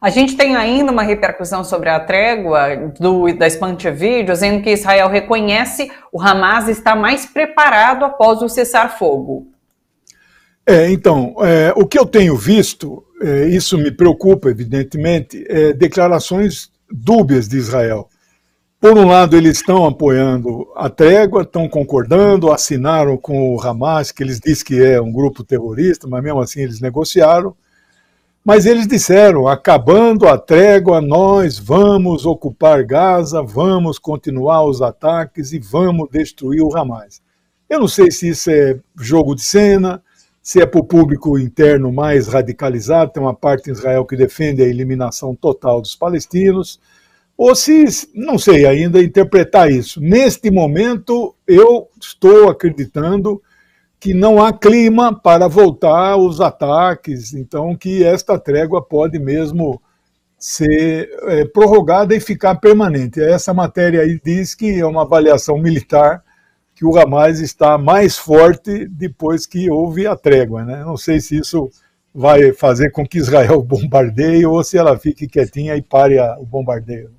A gente tem ainda uma repercussão sobre a trégua do, da Spam Vídeo, dizendo que Israel reconhece o Hamas está mais preparado após o cessar-fogo. É, então, é, o que eu tenho visto, é, isso me preocupa, evidentemente, é declarações dúbias de Israel. Por um lado, eles estão apoiando a trégua, estão concordando, assinaram com o Hamas, que eles dizem que é um grupo terrorista, mas mesmo assim eles negociaram. Mas eles disseram: acabando a trégua, nós vamos ocupar Gaza, vamos continuar os ataques e vamos destruir o Hamas. Eu não sei se isso é jogo de cena, se é para o público interno mais radicalizado, tem uma parte em Israel que defende a eliminação total dos palestinos, ou se, não sei ainda interpretar isso. Neste momento, eu estou acreditando que não há clima para voltar os ataques, então que esta trégua pode mesmo ser é, prorrogada e ficar permanente. Essa matéria aí diz que é uma avaliação militar que o Hamas está mais forte depois que houve a trégua. Né? Não sei se isso vai fazer com que Israel bombardeie ou se ela fique quietinha e pare a, o bombardeio.